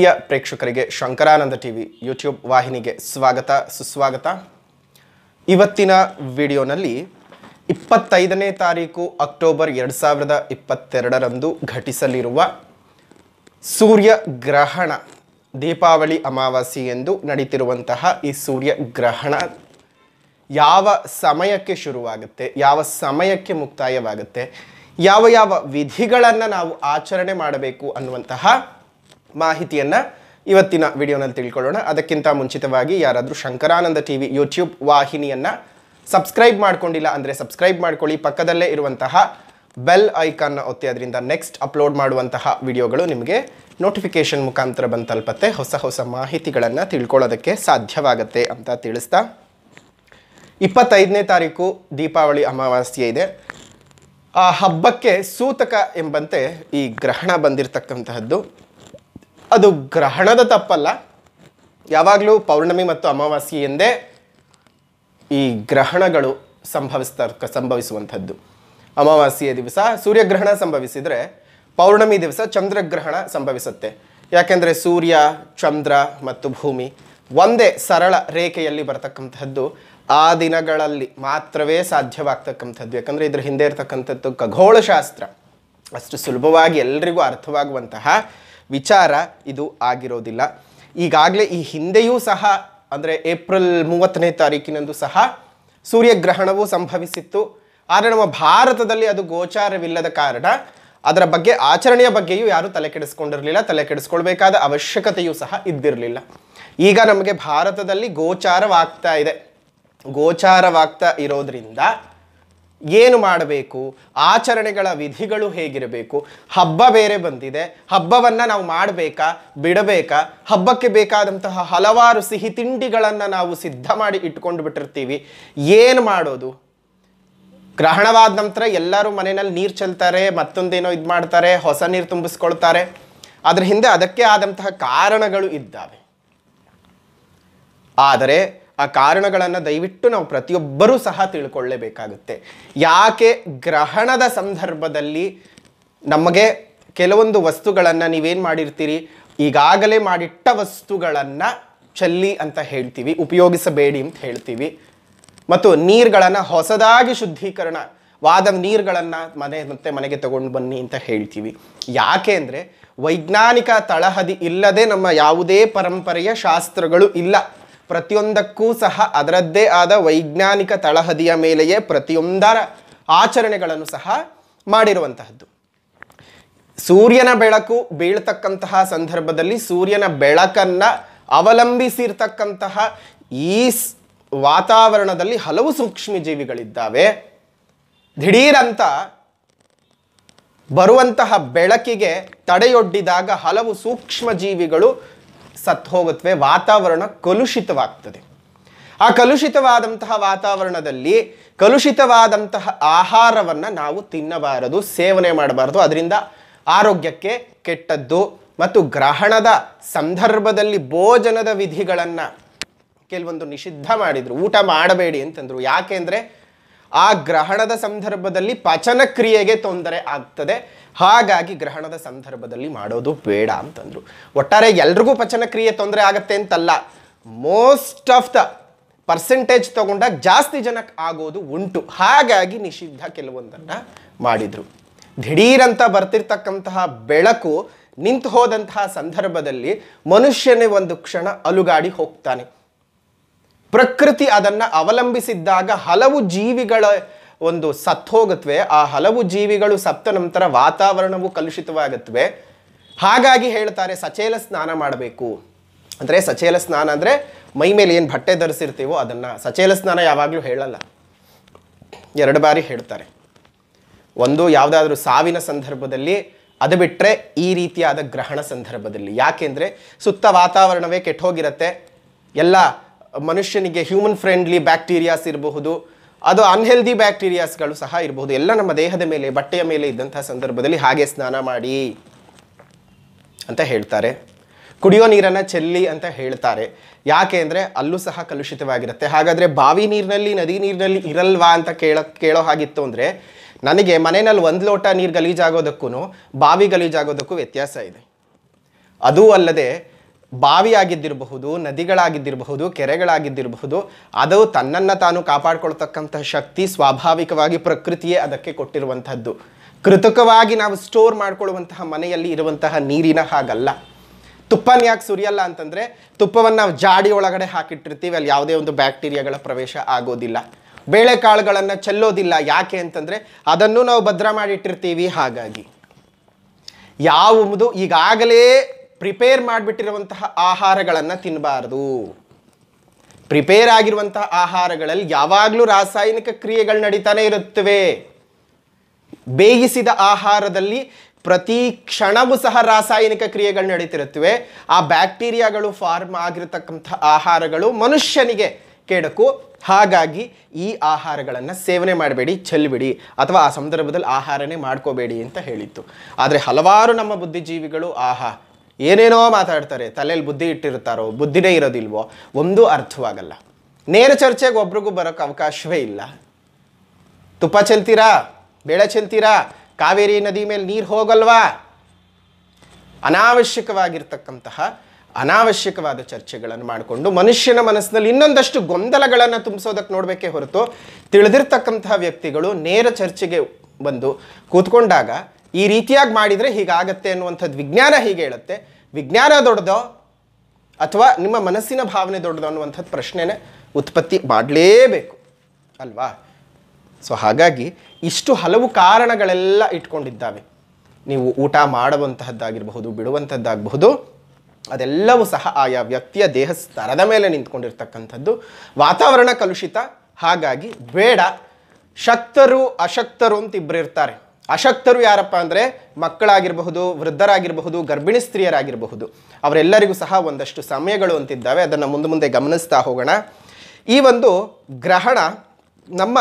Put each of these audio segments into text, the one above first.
ಪ್ರಿಯ ಪ್ರೇಕ್ಷಕರಿಗೆ Shankaranand TV V YouTube ವಾಹಿನಿಗೆ ಸ್ವಾಗತ ಸುಸ್ವಾಗತ ಇವತ್ತಿನ ವಿಡಿಯೋನಲ್ಲಿ ಇಪ್ಪತ್ತೈದನೇ ತಾರೀಕು ಅಕ್ಟೋಬರ್ ಎರಡು ಸಾವಿರದ ಇಪ್ಪತ್ತೆರಡರಂದು ಘಟಿಸಲಿರುವ ಸೂರ್ಯ ಗ್ರಹಣ ದೀಪಾವಳಿ ಅಮಾವಾಸ್ಯೆ ಎಂದು ನಡೀತಿರುವಂತಹ ಈ ಸೂರ್ಯ ಗ್ರಹಣ ಯಾವ ಸಮಯಕ್ಕೆ ಶುರುವಾಗುತ್ತೆ ಯಾವ ಸಮಯಕ್ಕೆ ಮುಕ್ತಾಯವಾಗುತ್ತೆ ಯಾವ ಯಾವ ವಿಧಿಗಳನ್ನು ನಾವು ಆಚರಣೆ ಮಾಡಬೇಕು ಅನ್ನುವಂತಹ ಮಾಹಿತಿಯನ್ನು ಇವತ್ತಿನ ವಿಡಿಯೋನಲ್ಲಿ ತಿಳ್ಕೊಳ್ಳೋಣ ಅದಕ್ಕಿಂತ ಮುಂಚಿತವಾಗಿ ಯಾರಾದರೂ ಶಂಕರಾನಂದ ಟಿ ವಿ ಯೂಟ್ಯೂಬ್ ವಾಹಿನಿಯನ್ನು ಸಬ್ಸ್ಕ್ರೈಬ್ ಮಾಡ್ಕೊಂಡಿಲ್ಲ ಅಂದರೆ ಸಬ್ಸ್ಕ್ರೈಬ್ ಮಾಡ್ಕೊಳ್ಳಿ ಪಕ್ಕದಲ್ಲೇ ಇರುವಂತಹ ಬೆಲ್ ಐಕಾನ್ನ ಒತ್ತಿ ಅದರಿಂದ ನೆಕ್ಸ್ಟ್ ಅಪ್ಲೋಡ್ ಮಾಡುವಂತಹ ವಿಡಿಯೋಗಳು ನಿಮಗೆ ನೋಟಿಫಿಕೇಷನ್ ಮುಖಾಂತರ ಬಂದು ತಲುಪತ್ತೆ ಹೊಸ ಹೊಸ ಮಾಹಿತಿಗಳನ್ನು ತಿಳ್ಕೊಳ್ಳೋದಕ್ಕೆ ಸಾಧ್ಯವಾಗತ್ತೆ ಅಂತ ತಿಳಿಸ್ತಾ ಇಪ್ಪತ್ತೈದನೇ ತಾರೀಕು ದೀಪಾವಳಿ ಅಮಾವಾಸ್ಯೆ ಇದೆ ಆ ಹಬ್ಬಕ್ಕೆ ಸೂತಕ ಎಂಬಂತೆ ಈ ಗ್ರಹಣ ಬಂದಿರತಕ್ಕಂತಹದ್ದು ಅದು ಗ್ರಹಣದ ತಪ್ಪಲ್ಲ ಯಾವಾಗಲೂ ಪೌರ್ಣಮಿ ಮತ್ತು ಅಮಾವಾಸ್ಯೆ ಎಂದೇ ಈ ಗ್ರಹಣಗಳು ಸಂಭವಿಸ್ತಾ ಸಂಭವಿಸುವಂಥದ್ದು ಅಮಾವಾಸ್ಯೆಯ ದಿವಸ ಸೂರ್ಯಗ್ರಹಣ ಸಂಭವಿಸಿದರೆ ಪೌರ್ಣಮಿ ದಿವಸ ಚಂದ್ರಗ್ರಹಣ ಸಂಭವಿಸುತ್ತೆ ಯಾಕೆಂದರೆ ಸೂರ್ಯ ಚಂದ್ರ ಮತ್ತು ಭೂಮಿ ಒಂದೇ ಸರಳ ರೇಖೆಯಲ್ಲಿ ಬರತಕ್ಕಂಥದ್ದು ಆ ದಿನಗಳಲ್ಲಿ ಮಾತ್ರವೇ ಸಾಧ್ಯವಾಗ್ತಕ್ಕಂಥದ್ದು ಯಾಕಂದರೆ ಇದ್ರ ಹಿಂದೆ ಇರತಕ್ಕಂಥದ್ದು ಖಗೋಳಶಾಸ್ತ್ರ ಅಷ್ಟು ಸುಲಭವಾಗಿ ಎಲ್ಲರಿಗೂ ಅರ್ಥವಾಗುವಂತಹ ವಿಚಾರ ಇದು ಆಗಿರೋದಿಲ್ಲ ಈಗಾಗಲೇ ಈ ಹಿಂದೆಯೂ ಸಹ ಅಂದರೆ ಏಪ್ರಿಲ್ ಮೂವತ್ತನೇ ತಾರೀಕಿನಂದು ಸಹ ಸೂರ್ಯಗ್ರಹಣವು ಸಂಭವಿಸಿತ್ತು ಆದರೆ ನಮ್ಮ ಭಾರತದಲ್ಲಿ ಅದು ಗೋಚಾರವಿಲ್ಲದ ಕಾರಣ ಅದರ ಬಗ್ಗೆ ಆಚರಣೆಯ ಬಗ್ಗೆಯೂ ಯಾರೂ ತಲೆ ಕೆಡಿಸ್ಕೊಂಡಿರಲಿಲ್ಲ ತಲೆ ಕೆಡಿಸ್ಕೊಳ್ಬೇಕಾದ ಅವಶ್ಯಕತೆಯೂ ಸಹ ಇದ್ದಿರಲಿಲ್ಲ ಈಗ ನಮಗೆ ಭಾರತದಲ್ಲಿ ಗೋಚಾರವಾಗ್ತಾ ಇದೆ ಗೋಚಾರವಾಗ್ತಾ ಇರೋದ್ರಿಂದ ಏನು ಮಾಡಬೇಕು ಆಚರಣೆಗಳ ವಿಧಿಗಳು ಹೇಗಿರಬೇಕು ಹಬ್ಬ ಬೇರೆ ಬಂದಿದೆ ಹಬ್ಬವನ್ನು ನಾವು ಮಾಡಬೇಕಾ ಬಿಡಬೇಕಾ ಹಬ್ಬಕ್ಕೆ ಬೇಕಾದಂತಹ ಹಲವಾರು ಸಿಹಿ ತಿಂಡಿಗಳನ್ನು ನಾವು ಸಿದ್ಧ ಮಾಡಿ ಇಟ್ಕೊಂಡು ಬಿಟ್ಟಿರ್ತೀವಿ ಏನು ಮಾಡೋದು ಗ್ರಹಣವಾದ ನಂತರ ಎಲ್ಲರೂ ಮನೆಯಲ್ಲಿ ನೀರು ಚೆಲ್ತಾರೆ ಮತ್ತೊಂದೇನೋ ಇದು ಮಾಡ್ತಾರೆ ಹೊಸ ನೀರು ತುಂಬಿಸ್ಕೊಳ್ತಾರೆ ಅದರ ಹಿಂದೆ ಅದಕ್ಕೆ ಆದಂತಹ ಕಾರಣಗಳು ಇದ್ದಾವೆ ಆದರೆ ಆ ಕಾರಣಗಳನ್ನು ದಯವಿಟ್ಟು ನಾವು ಪ್ರತಿಯೊಬ್ಬರೂ ಸಹ ತಿಳ್ಕೊಳ್ಳೇಬೇಕಾಗುತ್ತೆ ಯಾಕೆ ಗ್ರಹಣದ ಸಂದರ್ಭದಲ್ಲಿ ನಮಗೆ ಕೆಲವೊಂದು ವಸ್ತುಗಳನ್ನು ನೀವೇನು ಮಾಡಿರ್ತೀರಿ ಈಗಾಗಲೇ ಮಾಡಿಟ್ಟ ವಸ್ತುಗಳನ್ನು ಚಲ್ಲಿ ಅಂತ ಹೇಳ್ತೀವಿ ಉಪಯೋಗಿಸಬೇಡಿ ಅಂತ ಹೇಳ್ತೀವಿ ಮತ್ತು ನೀರುಗಳನ್ನು ಹೊಸದಾಗಿ ಶುದ್ಧೀಕರಣ ವಾದ ನೀರುಗಳನ್ನು ಮನೆ ಮತ್ತೆ ಮನೆಗೆ ತಗೊಂಡು ಬನ್ನಿ ಅಂತ ಹೇಳ್ತೀವಿ ಯಾಕೆ ಅಂದರೆ ವೈಜ್ಞಾನಿಕ ತಳಹದಿ ಇಲ್ಲದೆ ನಮ್ಮ ಯಾವುದೇ ಪರಂಪರೆಯ ಶಾಸ್ತ್ರಗಳು ಇಲ್ಲ ಪ್ರತಿಯೊಂದಕ್ಕೂ ಸಹ ಅದರದ್ದೇ ಆದ ವೈಜ್ಞಾನಿಕ ತಳಹದಿಯ ಮೇಲೆಯೇ ಪ್ರತಿಯೊಂದರ ಆಚರಣೆಗಳನ್ನು ಸಹ ಮಾಡಿರುವಂತಹದ್ದು ಸೂರ್ಯನ ಬೆಳಕು ಬೀಳ್ತಕ್ಕಂತಹ ಸಂದರ್ಭದಲ್ಲಿ ಸೂರ್ಯನ ಬೆಳಕನ್ನು ಅವಲಂಬಿಸಿರ್ತಕ್ಕಂತಹ ಈ ವಾತಾವರಣದಲ್ಲಿ ಹಲವು ಸೂಕ್ಷ್ಮ ಜೀವಿಗಳಿದ್ದಾವೆ ದಿಢೀರಂತ ಬರುವಂತಹ ಬೆಳಕಿಗೆ ತಡೆಯೊಡ್ಡಿದಾಗ ಹಲವು ಸೂಕ್ಷ್ಮ ಜೀವಿಗಳು ಸತ್ತು ಹೋಗುತ್ತವೆ ವಾತಾವರಣ ಕಲುಷಿತವಾಗ್ತದೆ ಆ ಕಲುಷಿತವಾದಂತಹ ವಾತಾವರಣದಲ್ಲಿ ಕಲುಷಿತವಾದಂತಹ ಆಹಾರವನ್ನು ನಾವು ತಿನ್ನಬಾರದು ಸೇವನೆ ಮಾಡಬಾರದು ಅದರಿಂದ ಆರೋಗ್ಯಕ್ಕೆ ಕೆಟ್ಟದ್ದು ಮತ್ತು ಗ್ರಹಣದ ಸಂದರ್ಭದಲ್ಲಿ ಭೋಜನದ ವಿಧಿಗಳನ್ನು ಕೆಲವೊಂದು ನಿಷಿದ್ಧ ಮಾಡಿದರು ಊಟ ಮಾಡಬೇಡಿ ಅಂತಂದರು ಯಾಕೆಂದರೆ ಆ ಗ್ರಹಣದ ಸಂದರ್ಭದಲ್ಲಿ ಪಚನ ಕ್ರಿಯೆಗೆ ತೊಂದರೆ ಆಗ್ತದೆ ಹಾಗಾಗಿ ಗ್ರಹಣದ ಸಂದರ್ಭದಲ್ಲಿ ಮಾಡೋದು ಬೇಡ ಅಂತಂದ್ರು ಒಟ್ಟಾರೆ ಎಲ್ರಿಗೂ ಪಚನ ಕ್ರಿಯೆ ತೊಂದರೆ ಆಗತ್ತೆ ಅಂತಲ್ಲ ಮೋಸ್ಟ್ ಆಫ್ ದ ಪರ್ಸೆಂಟೇಜ್ ತಗೊಂಡಾಗ ಜಾಸ್ತಿ ಜನಕ್ಕೆ ಆಗೋದು ಉಂಟು ಹಾಗಾಗಿ ನಿಷಿದ್ಧ ಕೆಲವೊಂದನ್ನು ಮಾಡಿದರು ದಿಢೀರಂತ ಬರ್ತಿರ್ತಕ್ಕಂತಹ ಬೆಳಕು ನಿಂತು ಹೋದಂತಹ ಸಂದರ್ಭದಲ್ಲಿ ಮನುಷ್ಯನೇ ಒಂದು ಕ್ಷಣ ಅಲುಗಾಡಿ ಹೋಗ್ತಾನೆ ಪ್ರಕೃತಿ ಅದನ್ನು ಅವಲಂಬಿಸಿದ್ದಾಗ ಹಲವು ಜೀವಿಗಳ ಒಂದು ಸತ್ತು ಹೋಗತ್ವೆ ಆ ಹಲವು ಜೀವಿಗಳು ಸಪ್ತ ನಂತರ ವಾತಾವರಣವು ಕಲುಷಿತವಾಗತ್ವೆ ಹಾಗಾಗಿ ಹೇಳ್ತಾರೆ ಸಚೇಲ ಸ್ನಾನ ಮಾಡಬೇಕು ಅಂದರೆ ಸಚೇಲ ಸ್ನಾನ ಅಂದರೆ ಮೈ ಮೇಲೆ ಏನು ಬಟ್ಟೆ ಧರಿಸಿರ್ತೀವೋ ಅದನ್ನು ಸಚೇಲ ಸ್ನಾನ ಯಾವಾಗಲೂ ಹೇಳಲ್ಲ ಎರಡು ಬಾರಿ ಹೇಳ್ತಾರೆ ಒಂದು ಯಾವುದಾದ್ರೂ ಸಾವಿನ ಸಂದರ್ಭದಲ್ಲಿ ಅದು ಬಿಟ್ಟರೆ ಈ ರೀತಿಯಾದ ಗ್ರಹಣ ಸಂದರ್ಭದಲ್ಲಿ ಯಾಕೆಂದರೆ ಸುತ್ತ ವಾತಾವರಣವೇ ಕೆಟ್ಟೋಗಿರತ್ತೆ ಎಲ್ಲ ಮನುಷ್ಯನಿಗೆ ಹ್ಯೂಮನ್ ಫ್ರೆಂಡ್ಲಿ ಬ್ಯಾಕ್ಟೀರಿಯಾಸ್ ಇರಬಹುದು ಅದು ಅನ್ಹೆಲ್ದಿ ಬ್ಯಾಕ್ಟೀರಿಯಾಸ್ಗಳು ಸಹ ಇರಬಹುದು ಎಲ್ಲ ನಮ್ಮ ದೇಹದ ಮೇಲೆ ಬಟ್ಟೆಯ ಮೇಲೆ ಇದ್ದಂತಹ ಸಂದರ್ಭದಲ್ಲಿ ಹಾಗೆ ಸ್ನಾನ ಮಾಡಿ ಅಂತ ಹೇಳ್ತಾರೆ ಕುಡಿಯೋ ನೀರನ್ನು ಚೆಲ್ಲಿ ಅಂತ ಹೇಳ್ತಾರೆ ಯಾಕೆ ಅಂದರೆ ಅಲ್ಲೂ ಸಹ ಕಲುಷಿತವಾಗಿರುತ್ತೆ ಹಾಗಾದರೆ ಬಾವಿ ನೀರಿನಲ್ಲಿ ನದಿ ನೀರಿನಲ್ಲಿ ಇರಲ್ವಾ ಅಂತ ಕೇಳೋ ಕೇಳೋ ಹಾಗಿತ್ತು ಅಂದರೆ ನನಗೆ ಮನೆಯಲ್ಲಿ ಒಂದು ಲೋಟ ನೀರು ಗಲೀಜಾಗೋದಕ್ಕೂ ಬಾವಿ ಗಲೀಜಾಗೋದಕ್ಕೂ ವ್ಯತ್ಯಾಸ ಇದೆ ಅದೂ ಅಲ್ಲದೆ ಆಗಿದ್ದಿರಬಹುದು ನದಿಗಳಾಗಿದ್ದಿರಬಹುದು ಕೆರೆಗಳಾಗಿದ್ದಿರಬಹುದು ಅದು ತನ್ನನ್ನು ತಾನು ಕಾಪಾಡ್ಕೊಳ್ತಕ್ಕಂತಹ ಶಕ್ತಿ ಸ್ವಾಭಾವಿಕವಾಗಿ ಪ್ರಕೃತಿಯೇ ಅದಕ್ಕೆ ಕೊಟ್ಟಿರುವಂಥದ್ದು ಕೃತಕವಾಗಿ ನಾವು ಸ್ಟೋರ್ ಮಾಡ್ಕೊಳ್ಳುವಂತಹ ಮನೆಯಲ್ಲಿ ಇರುವಂತಹ ನೀರಿನ ಹಾಗಲ್ಲ ತುಪ್ಪನ ಯಾಕೆ ಸುರಿಯಲ್ಲ ಅಂತಂದರೆ ತುಪ್ಪವನ್ನು ನಾವು ಜಾಡಿ ಒಳಗಡೆ ಹಾಕಿಟ್ಟಿರ್ತೀವಿ ಅಲ್ಲಿ ಯಾವುದೇ ಒಂದು ಬ್ಯಾಕ್ಟೀರಿಯಾಗಳ ಪ್ರವೇಶ ಆಗೋದಿಲ್ಲ ಬೇಳೆಕಾಳುಗಳನ್ನು ಚೆಲ್ಲೋದಿಲ್ಲ ಯಾಕೆ ಅಂತಂದರೆ ಅದನ್ನು ನಾವು ಭದ್ರ ಮಾಡಿಟ್ಟಿರ್ತೀವಿ ಹಾಗಾಗಿ ಯಾವುದು ಈಗಾಗಲೇ ಪ್ರಿಪೇರ್ ಮಾಡಿಬಿಟ್ಟಿರುವಂತಹ ಆಹಾರಗಳನ್ನು ತಿನ್ನಬಾರ್ದು ಪ್ರಿಪೇರ್ ಆಗಿರುವಂತಹ ಆಹಾರಗಳಲ್ಲಿ ಯಾವಾಗಲೂ ರಾಸಾಯನಿಕ ಕ್ರಿಯೆಗಳು ನಡೀತಾನೆ ಇರುತ್ತವೆ ಬೇಯಿಸಿದ ಆಹಾರದಲ್ಲಿ ಪ್ರತಿ ಕ್ಷಣವೂ ಸಹ ರಾಸಾಯನಿಕ ಕ್ರಿಯೆಗಳು ನಡೀತಿರುತ್ತವೆ ಆ ಬ್ಯಾಕ್ಟೀರಿಯಾಗಳು ಫಾರ್ಮ್ ಆಗಿರತಕ್ಕಂಥ ಆಹಾರಗಳು ಮನುಷ್ಯನಿಗೆ ಕೆಡಕು ಹಾಗಾಗಿ ಈ ಆಹಾರಗಳನ್ನು ಸೇವನೆ ಮಾಡಬೇಡಿ ಚೆಲ್ಬಿಡಿ ಅಥವಾ ಆ ಸಂದರ್ಭದಲ್ಲಿ ಆಹಾರನೇ ಮಾಡ್ಕೋಬೇಡಿ ಅಂತ ಹೇಳಿತ್ತು ಆದರೆ ಹಲವಾರು ನಮ್ಮ ಬುದ್ಧಿಜೀವಿಗಳು ಆಹಾ ಏನೇನೋ ಮಾತಾಡ್ತಾರೆ ತಲೆಯಲ್ಲಿ ಬುದ್ಧಿ ಇಟ್ಟಿರ್ತಾರೋ ಬುದ್ಧಿನೇ ಇರೋದಿಲ್ವೋ ಒಂದೂ ಅರ್ಥವಾಗಲ್ಲ ನೇರ ಚರ್ಚೆಗೆ ಒಬ್ರಿಗೂ ಬರೋಕ್ಕೆ ಅವಕಾಶವೇ ಇಲ್ಲ ತುಪ್ಪ ಚೆಲ್ತೀರಾ ಬೇಳೆ ಚೆಲ್ತೀರಾ ಕಾವೇರಿ ನದಿ ಮೇಲೆ ನೀರು ಹೋಗಲ್ವಾ ಅನಾವಶ್ಯಕವಾಗಿರ್ತಕ್ಕಂತಹ ಅನಾವಶ್ಯಕವಾದ ಚರ್ಚೆಗಳನ್ನು ಮಾಡಿಕೊಂಡು ಮನುಷ್ಯನ ಮನಸ್ಸಿನಲ್ಲಿ ಇನ್ನೊಂದಷ್ಟು ಗೊಂದಲಗಳನ್ನು ತುಂಬಿಸೋದಕ್ಕೆ ನೋಡಬೇಕೇ ಹೊರತು ತಿಳಿದಿರ್ತಕ್ಕಂತಹ ವ್ಯಕ್ತಿಗಳು ನೇರ ಚರ್ಚೆಗೆ ಬಂದು ಕೂತ್ಕೊಂಡಾಗ ಈ ರೀತಿಯಾಗಿ ಮಾಡಿದರೆ ಹೀಗಾಗತ್ತೆ ಅನ್ನುವಂಥದ್ದು ವಿಜ್ಞಾನ ಹೀಗೆ ಹೇಳುತ್ತೆ ವಿಜ್ಞಾನ ದೊಡ್ಡದೋ ಅಥವಾ ನಿಮ್ಮ ಮನಸ್ಸಿನ ಭಾವನೆ ದೊಡ್ಡದೋ ಅನ್ನುವಂಥದ್ದು ಪ್ರಶ್ನೆನೇ ಉತ್ಪತ್ತಿ ಮಾಡಲೇಬೇಕು ಅಲ್ವಾ ಸೊ ಹಾಗಾಗಿ ಇಷ್ಟು ಹಲವು ಕಾರಣಗಳೆಲ್ಲ ಇಟ್ಕೊಂಡಿದ್ದಾವೆ ನೀವು ಊಟ ಮಾಡುವಂತಹದ್ದಾಗಿರಬಹುದು ಬಿಡುವಂಥದ್ದಾಗಬಹುದು ಅದೆಲ್ಲವೂ ಸಹ ಆಯಾ ವ್ಯಕ್ತಿಯ ದೇಹ ಸ್ತರದ ಮೇಲೆ ನಿಂತ್ಕೊಂಡಿರ್ತಕ್ಕಂಥದ್ದು ವಾತಾವರಣ ಕಲುಷಿತ ಹಾಗಾಗಿ ಬೇಡ ಶಕ್ತರು ಅಶಕ್ತರು ಅಂತ ಇಬ್ಬರು ಇರ್ತಾರೆ ಅಶಕ್ತರು ಯಾರಪ್ಪ ಅಂದರೆ ಮಕ್ಕಳಾಗಿರಬಹುದು ವೃದ್ಧರಾಗಿರಬಹುದು ಗರ್ಭಿಣಿ ಸ್ತ್ರೀಯರಾಗಿರಬಹುದು ಅವರೆಲ್ಲರಿಗೂ ಸಹ ಒಂದಷ್ಟು ಸಮಯಗಳು ಅಂತಿದ್ದಾವೆ ಅದನ್ನು ಮುಂದೆ ಮುಂದೆ ಗಮನಿಸ್ತಾ ಹೋಗೋಣ ಈ ಒಂದು ಗ್ರಹಣ ನಮ್ಮ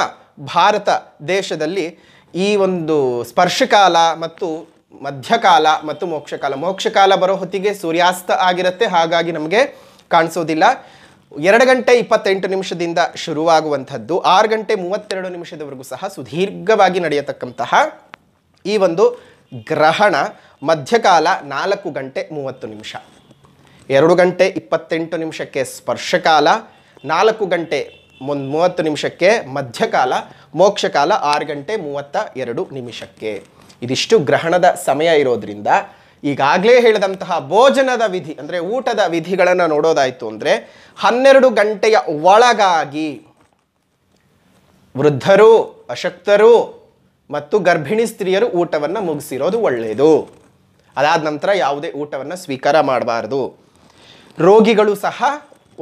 ಭಾರತ ದೇಶದಲ್ಲಿ ಈ ಒಂದು ಸ್ಪರ್ಶಕಾಲ ಮತ್ತು ಮಧ್ಯಕಾಲ ಮತ್ತು ಮೋಕ್ಷಕಾಲ ಮೋಕ್ಷಕಾಲ ಬರೋ ಹೊತ್ತಿಗೆ ಸೂರ್ಯಾಸ್ತ ಆಗಿರುತ್ತೆ ಹಾಗಾಗಿ ನಮಗೆ ಕಾಣಿಸೋದಿಲ್ಲ ಎರಡು ಗಂಟೆ ಇಪ್ಪತ್ತೆಂಟು ನಿಮಿಷದಿಂದ ಶುರುವಾಗುವಂಥದ್ದು ಆರು ಗಂಟೆ ಮೂವತ್ತೆರಡು ನಿಮಿಷದವರೆಗೂ ಸಹ ಸುದೀರ್ಘವಾಗಿ ನಡೆಯತಕ್ಕಂತಹ ಈ ಒಂದು ಗ್ರಹಣ ಮಧ್ಯಕಾಲ ನಾಲ್ಕು ಗಂಟೆ ಮೂವತ್ತು ನಿಮಿಷ ಎರಡು ಗಂಟೆ ಇಪ್ಪತ್ತೆಂಟು ನಿಮಿಷಕ್ಕೆ ಸ್ಪರ್ಶಕಾಲ ನಾಲ್ಕು ಗಂಟೆ ಮುನ್ ಮೂವತ್ತು ನಿಮಿಷಕ್ಕೆ ಮಧ್ಯಕಾಲ ಮೋಕ್ಷಕಾಲ ಆರು ಗಂಟೆ ಮೂವತ್ತ ಎರಡು ನಿಮಿಷಕ್ಕೆ ಇದಿಷ್ಟು ಗ್ರಹಣದ ಸಮಯ ಇರೋದ್ರಿಂದ ಈಗಾಗಲೇ ಹೇಳಿದಂತಹ ಭೋಜನದ ವಿಧಿ ಅಂದರೆ ಊಟದ ವಿಧಿಗಳನ್ನು ನೋಡೋದಾಯಿತು ಅಂದರೆ ಹನ್ನೆರಡು ಗಂಟೆಯ ಒಳಗಾಗಿ ವೃದ್ಧರು ಅಶಕ್ತರು ಮತ್ತು ಗರ್ಭಿಣಿ ಸ್ತ್ರೀಯರು ಊಟವನ್ನು ಮುಗಿಸಿರೋದು ಒಳ್ಳೆಯದು ಅದಾದ ನಂತರ ಯಾವುದೇ ಊಟವನ್ನು ಸ್ವೀಕಾರ ಮಾಡಬಾರ್ದು ರೋಗಿಗಳು ಸಹ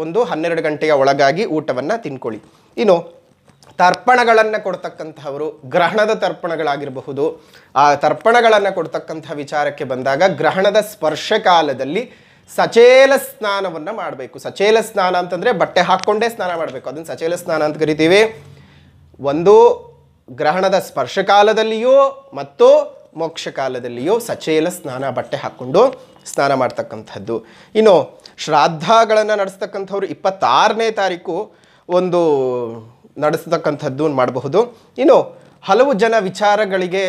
ಒಂದು ಹನ್ನೆರಡು ಗಂಟೆಯ ಒಳಗಾಗಿ ಊಟವನ್ನು ತಿನ್ಕೊಳ್ಳಿ ಇನ್ನು ತರ್ಪಣಗಳನ್ನು ಕೊಡ್ತಕ್ಕಂಥವರು ಗ್ರಹಣದ ತರ್ಪಣಗಳಾಗಿರಬಹುದು ಆ ತರ್ಪಣಗಳನ್ನು ಕೊಡ್ತಕ್ಕಂಥ ವಿಚಾರಕ್ಕೆ ಬಂದಾಗ ಗ್ರಹಣದ ಸ್ಪರ್ಶ ಕಾಲದಲ್ಲಿ ಸಚೇಲ ಸ್ನಾನವನ್ನು ಮಾಡಬೇಕು ಸಚೇಲ ಸ್ನಾನ ಅಂತಂದರೆ ಬಟ್ಟೆ ಹಾಕ್ಕೊಂಡೇ ಸ್ನಾನ ಮಾಡಬೇಕು ಅದನ್ನು ಸಚೇಲ ಸ್ನಾನ ಅಂತ ಕರಿತೀವಿ ಒಂದು ಗ್ರಹಣದ ಸ್ಪರ್ಶಕಾಲದಲ್ಲಿಯೋ ಮತ್ತು ಮೋಕ್ಷಕಾಲದಲ್ಲಿಯೋ ಸಚೇಲ ಸ್ನಾನ ಬಟ್ಟೆ ಹಾಕ್ಕೊಂಡು ಸ್ನಾನ ಮಾಡ್ತಕ್ಕಂಥದ್ದು ಇನ್ನು ಶ್ರಾದ್ದಗಳನ್ನು ನಡೆಸ್ತಕ್ಕಂಥವ್ರು ಇಪ್ಪತ್ತಾರನೇ ತಾರೀಕು ಒಂದು ನಡೆಸ್ತಕ್ಕಂಥದ್ದು ಮಾಡಬಹುದು ಇನ್ನು ಹಲವು ಜನ ವಿಚಾರಗಳಿಗೆ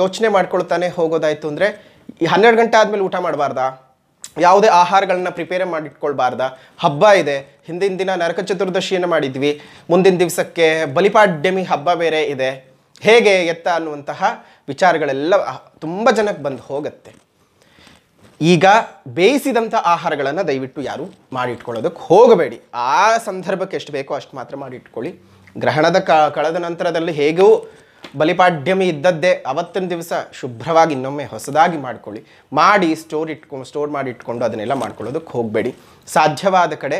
ಯೋಚನೆ ಮಾಡ್ಕೊಳ್ತಾನೆ ಹೋಗೋದಾಯಿತು ಅಂದರೆ ಹನ್ನೆರಡು ಗಂಟೆ ಆದಮೇಲೆ ಊಟ ಮಾಡಬಾರ್ದಾ ಯಾವುದೇ ಆಹಾರಗಳನ್ನ ಪ್ರಿಪೇರ್ ಮಾಡಿಟ್ಕೊಳ್ಬಾರ್ದ ಹಬ್ಬ ಇದೆ ಹಿಂದಿನ ದಿನ ನರಕ ಚತುರ್ದಶಿಯನ್ನು ಮಾಡಿದ್ವಿ ಮುಂದಿನ ದಿವಸಕ್ಕೆ ಬಲಿಪಾಡ್ಯಮಿ ಹಬ್ಬ ಬೇರೆ ಇದೆ ಹೇಗೆ ಎತ್ತ ಅನ್ನುವಂತಹ ವಿಚಾರಗಳೆಲ್ಲ ತುಂಬ ಜನಕ್ಕೆ ಬಂದು ಹೋಗುತ್ತೆ ಈಗ ಬೇಯಿಸಿದಂಥ ಆಹಾರಗಳನ್ನು ದಯವಿಟ್ಟು ಯಾರು ಮಾಡಿಟ್ಕೊಳ್ಳೋದಕ್ಕೆ ಹೋಗಬೇಡಿ ಆ ಸಂದರ್ಭಕ್ಕೆ ಎಷ್ಟು ಬೇಕೋ ಅಷ್ಟು ಮಾತ್ರ ಮಾಡಿಟ್ಕೊಳ್ಳಿ ಗ್ರಹಣದ ಕಳೆದ ನಂತರದಲ್ಲಿ ಹೇಗೂ ಬಲಿಪಾಡ್ಯಮಿ ಇದ್ದದ್ದೇ ಅವತ್ತಿನ ದಿವಸ ಶುಭ್ರವಾಗಿ ಇನ್ನೊಮ್ಮೆ ಹೊಸದಾಗಿ ಮಾಡ್ಕೊಳ್ಳಿ ಮಾಡಿ ಸ್ಟೋರ್ ಇಟ್ಕೊಂಡು ಸ್ಟೋರ್ ಮಾಡಿ ಇಟ್ಕೊಂಡು ಅದನ್ನೆಲ್ಲ ಮಾಡ್ಕೊಳ್ಳೋದಕ್ಕೆ ಹೋಗಬೇಡಿ ಸಾಧ್ಯವಾದ ಕಡೆ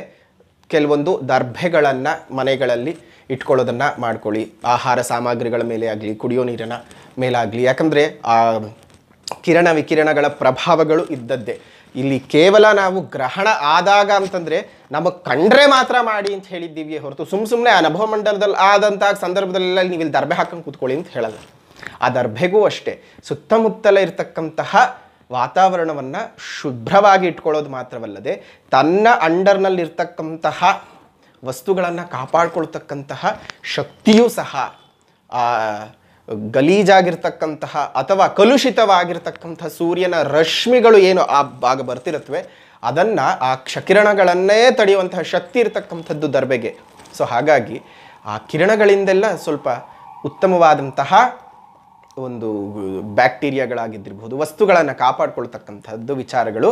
ಕೆಲವೊಂದು ದರ್ಭೆಗಳನ್ನು ಮನೆಗಳಲ್ಲಿ ಇಟ್ಕೊಳ್ಳೋದನ್ನು ಮಾಡ್ಕೊಳ್ಳಿ ಆಹಾರ ಸಾಮಗ್ರಿಗಳ ಮೇಲೆ ಆಗಲಿ ಕುಡಿಯೋ ನೀರಿನ ಮೇಲಾಗಲಿ ಯಾಕಂದರೆ ಕಿರಣ ವಿಕಿರಣಗಳ ಪ್ರಭಾವಗಳು ಇದ್ದದ್ದೇ ಇಲ್ಲಿ ಕೇವಲ ನಾವು ಗ್ರಹಣ ಆದಾಗ ಅಂತಂದರೆ ನಮಗೆ ಕಂಡ್ರೆ ಮಾತ್ರ ಮಾಡಿ ಅಂತ ಹೇಳಿದ್ದೀವಿ ಹೊರತು ಸುಮ್ಮ ಸುಮ್ಮನೆ ಅನುಭವ ಮಂಡಲದಲ್ಲಿ ಆದಂತಹ ಸಂದರ್ಭದಲ್ಲೆಲ್ಲ ನೀವು ಇಲ್ಲಿ ದರ್ಬೆ ಹಾಕೊಂಡು ಕೂತ್ಕೊಳ್ಳಿ ಅಂತ ಹೇಳಲ್ಲ ಆ ದರ್ಭೆಗೂ ಅಷ್ಟೇ ಸುತ್ತಮುತ್ತಲ ಇರತಕ್ಕಂತಹ ವಾತಾವರಣವನ್ನು ಶುಭ್ರವಾಗಿ ಇಟ್ಕೊಳ್ಳೋದು ಮಾತ್ರವಲ್ಲದೆ ತನ್ನ ಅಂಡರ್ನಲ್ಲಿರ್ತಕ್ಕಂತಹ ವಸ್ತುಗಳನ್ನು ಕಾಪಾಡ್ಕೊಳ್ತಕ್ಕಂತಹ ಶಕ್ತಿಯೂ ಸಹ ಗಲೀಜಾಗಿರ್ತಕ್ಕಂತಹ ಅಥವಾ ಕಲುಷಿತವಾಗಿರ್ತಕ್ಕಂಥ ಸೂರ್ಯನ ರಶ್ಮಿಗಳು ಏನು ಆ ಭಾಗ ಬರ್ತಿರುತ್ತವೆ ಅದನ್ನು ಆ ಕ್ಷಕಿರಣಗಳನ್ನೇ ತಡೆಯುವಂತಹ ಶಕ್ತಿ ಇರತಕ್ಕಂಥದ್ದು ದರ್ಬೆಗೆ ಸೊ ಹಾಗಾಗಿ ಆ ಕಿರಣಗಳಿಂದೆಲ್ಲ ಸ್ವಲ್ಪ ಉತ್ತಮವಾದಂತಹ ಒಂದು ಬ್ಯಾಕ್ಟೀರಿಯಾಗಳಾಗಿದ್ದಿರ್ಬೋದು ವಸ್ತುಗಳನ್ನು ಕಾಪಾಡ್ಕೊಳ್ತಕ್ಕಂಥದ್ದು ವಿಚಾರಗಳು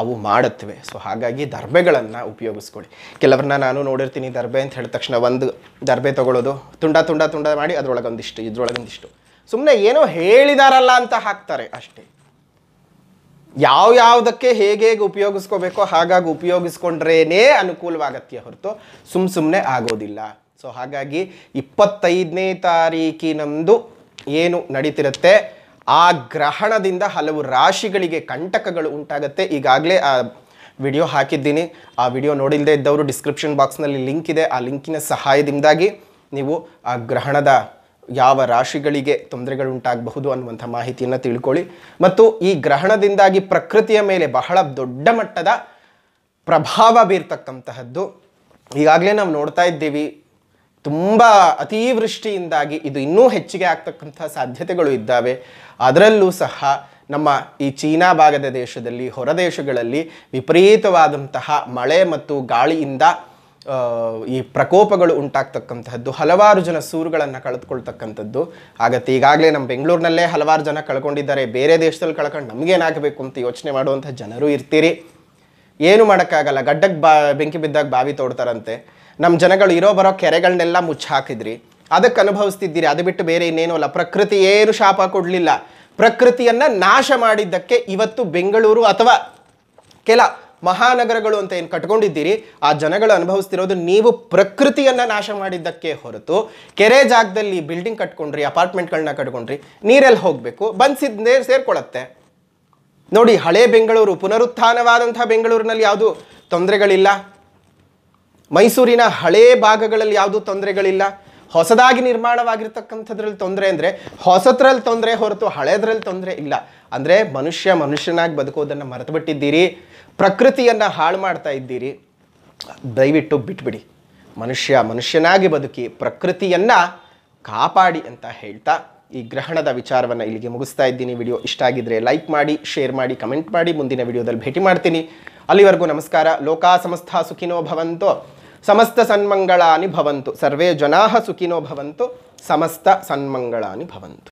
ಅವು ಮಾಡುತ್ತವೆ ಸೊ ಹಾಗಾಗಿ ದರ್ಬೆಗಳನ್ನು ಉಪಯೋಗಿಸ್ಕೊಳ್ಳಿ ಕೆಲವ್ರನ್ನ ನಾನು ನೋಡಿರ್ತೀನಿ ದರ್ಬೆ ಅಂತ ಹೇಳಿದ ತಕ್ಷಣ ಒಂದು ದರ್ಬೆ ತೊಗೊಳ್ಳೋದು ತುಂಡ ತುಂಡ ತುಂಡ ಮಾಡಿ ಅದರೊಳಗೊಂದಿಷ್ಟು ಇದ್ರೊಳಗೊಂದಿಷ್ಟು ಸುಮ್ಮನೆ ಏನೋ ಹೇಳಿದಾರಲ್ಲ ಅಂತ ಹಾಕ್ತಾರೆ ಅಷ್ಟೇ ಯಾವ ಯಾವುದಕ್ಕೆ ಹೇಗೆ ಹೇಗೆ ಉಪಯೋಗಿಸ್ಕೋಬೇಕೋ ಹಾಗಾಗಿ ಉಪಯೋಗಿಸ್ಕೊಂಡ್ರೇನೇ ಅನುಕೂಲವಾಗತ್ತೆ ಹೊರತು ಸುಮ್ಮ ಸುಮ್ಮನೆ ಆಗೋದಿಲ್ಲ ಸೊ ಹಾಗಾಗಿ ಇಪ್ಪತ್ತೈದನೇ ತಾರೀಕಿನಂದು ಏನು ನಡೀತಿರುತ್ತೆ ಆ ಗ್ರಹಣದಿಂದ ಹಲವು ರಾಶಿಗಳಿಗೆ ಕಂಟಕಗಳು ಉಂಟಾಗುತ್ತೆ ಈಗಾಗಲೇ ಆ ವಿಡಿಯೋ ಹಾಕಿದ್ದೀನಿ ಆ ವಿಡಿಯೋ ನೋಡಿಲ್ಲದೆ ಇದ್ದವರು ಡಿಸ್ಕ್ರಿಪ್ಷನ್ ಬಾಕ್ಸ್ನಲ್ಲಿ ಲಿಂಕ್ ಇದೆ ಆ ಲಿಂಕಿನ ಸಹಾಯದಿಂದಾಗಿ ನೀವು ಆ ಗ್ರಹಣದ ಯಾವ ರಾಶಿಗಳಿಗೆ ತೊಂದರೆಗಳು ಉಂಟಾಗಬಹುದು ಅನ್ನುವಂಥ ಮಾಹಿತಿಯನ್ನು ತಿಳ್ಕೊಳ್ಳಿ ಮತ್ತು ಈ ಗ್ರಹಣದಿಂದಾಗಿ ಪ್ರಕೃತಿಯ ಮೇಲೆ ಬಹಳ ದೊಡ್ಡ ಮಟ್ಟದ ಪ್ರಭಾವ ಬೀರ್ತಕ್ಕಂತಹದ್ದು ಈಗಾಗಲೇ ನಾವು ನೋಡ್ತಾ ಇದ್ದೀವಿ ತುಂಬ ಅತಿವೃಷ್ಟಿಯಿಂದಾಗಿ ಇದು ಇನ್ನೂ ಹೆಚ್ಚಿಗೆ ಆಗ್ತಕ್ಕಂಥ ಸಾಧ್ಯತೆಗಳು ಇದ್ದಾವೆ ಅದರಲ್ಲೂ ಸಹ ನಮ್ಮ ಈ ಚೀನಾ ಭಾಗದ ದೇಶದಲ್ಲಿ ಹೊರದೇಶಗಳಲ್ಲಿ ವಿಪರೀತವಾದಂತಹ ಮಳೆ ಮತ್ತು ಗಾಳಿಯಿಂದ ಈ ಪ್ರಕೋಪಗಳು ಉಂಟಾಗ್ತಕ್ಕಂಥದ್ದು ಹಲವಾರು ಜನ ಸೂರುಗಳನ್ನು ಕಳೆದುಕೊಳ್ತಕ್ಕಂಥದ್ದು ಆಗತ್ತೆ ಈಗಾಗಲೇ ನಮ್ಮ ಬೆಂಗಳೂರಿನಲ್ಲೇ ಹಲವಾರು ಜನ ಕಳ್ಕೊಂಡಿದ್ದಾರೆ ಬೇರೆ ದೇಶದಲ್ಲಿ ಕಳ್ಕೊಂಡು ನಮಗೇನಾಗಬೇಕು ಅಂತ ಯೋಚನೆ ಮಾಡುವಂಥ ಜನರು ಇರ್ತೀರಿ ಏನು ಮಾಡೋಕ್ಕಾಗಲ್ಲ ಗಡ್ಡಕ್ಕೆ ಬಾ ಬೆಂಕಿ ಬಿದ್ದಾಗ ಬಾವಿ ತೋಡ್ತಾರಂತೆ ನಮ್ಮ ಜನಗಳು ಇರೋ ಬರೋ ಕೆರೆಗಳನ್ನೆಲ್ಲ ಹಾಕಿದ್ರಿ ಅದಕ್ಕೆ ಅನುಭವಿಸ್ತಿದ್ದೀರಿ ಅದು ಬಿಟ್ಟು ಬೇರೆ ಇನ್ನೇನೂ ಅಲ್ಲ ಪ್ರಕೃತಿ ಏನು ಶಾಪ ಕೊಡಲಿಲ್ಲ ಪ್ರಕೃತಿಯನ್ನು ನಾಶ ಮಾಡಿದ್ದಕ್ಕೆ ಇವತ್ತು ಬೆಂಗಳೂರು ಅಥವಾ ಕೆಲ ಮಹಾನಗರಗಳು ಅಂತ ಏನು ಕಟ್ಕೊಂಡಿದ್ದೀರಿ ಆ ಜನಗಳು ಅನುಭವಿಸ್ತಿರೋದು ನೀವು ಪ್ರಕೃತಿಯನ್ನು ನಾಶ ಮಾಡಿದ್ದಕ್ಕೆ ಹೊರತು ಕೆರೆ ಜಾಗದಲ್ಲಿ ಬಿಲ್ಡಿಂಗ್ ಕಟ್ಕೊಂಡ್ರಿ ಅಪಾರ್ಟ್ಮೆಂಟ್ಗಳನ್ನ ಕಟ್ಕೊಂಡ್ರಿ ನೀರಲ್ಲಿ ಹೋಗಬೇಕು ಬಂದು ನೀರು ಸೇರ್ಕೊಳ್ಳುತ್ತೆ ನೋಡಿ ಹಳೆ ಬೆಂಗಳೂರು ಪುನರುತ್ಥಾನವಾದಂಥ ಬೆಂಗಳೂರಿನಲ್ಲಿ ಯಾವುದು ತೊಂದರೆಗಳಿಲ್ಲ ಮೈಸೂರಿನ ಹಳೇ ಭಾಗಗಳಲ್ಲಿ ಯಾವುದೂ ತೊಂದರೆಗಳಿಲ್ಲ ಹೊಸದಾಗಿ ನಿರ್ಮಾಣವಾಗಿರ್ತಕ್ಕಂಥದ್ರಲ್ಲಿ ತೊಂದರೆ ಅಂದರೆ ಹೊಸದ್ರಲ್ಲಿ ತೊಂದರೆ ಹೊರತು ಹಳೆಯದ್ರಲ್ಲಿ ತೊಂದರೆ ಇಲ್ಲ ಅಂದರೆ ಮನುಷ್ಯ ಮನುಷ್ಯನಾಗಿ ಬದುಕೋದನ್ನು ಮರೆತು ಬಿಟ್ಟಿದ್ದೀರಿ ಪ್ರಕೃತಿಯನ್ನು ಹಾಳು ಮಾಡ್ತಾ ಇದ್ದೀರಿ ದಯವಿಟ್ಟು ಬಿಟ್ಬಿಡಿ ಮನುಷ್ಯ ಮನುಷ್ಯನಾಗಿ ಬದುಕಿ ಪ್ರಕೃತಿಯನ್ನು ಕಾಪಾಡಿ ಅಂತ ಹೇಳ್ತಾ ಈ ಗ್ರಹಣದ ವಿಚಾರವನ್ನು ಇಲ್ಲಿಗೆ ಮುಗಿಸ್ತಾ ಇದ್ದೀನಿ ವಿಡಿಯೋ ಇಷ್ಟ ಆಗಿದ್ರೆ ಲೈಕ್ ಮಾಡಿ ಶೇರ್ ಮಾಡಿ ಕಮೆಂಟ್ ಮಾಡಿ ಮುಂದಿನ ವಿಡಿಯೋದಲ್ಲಿ ಭೇಟಿ ಮಾಡ್ತೀನಿ ಅಲ್ಲಿವರೆಗೂ ನಮಸ್ಕಾರ ಲೋಕಾ ಸುಖಿನೋ ಭವಂತೋ ಸಮಸ್ತ ಸನ್ಮಂಗಳಾನಿ ಭವಂತು ಸರ್ವೇ ಜನಾಹ ಸುಖಿನೋ ಭವಂತು ಸಮಸ್ತ ಸನ್ಮಂಗಳಾನಿ ಭವಂತು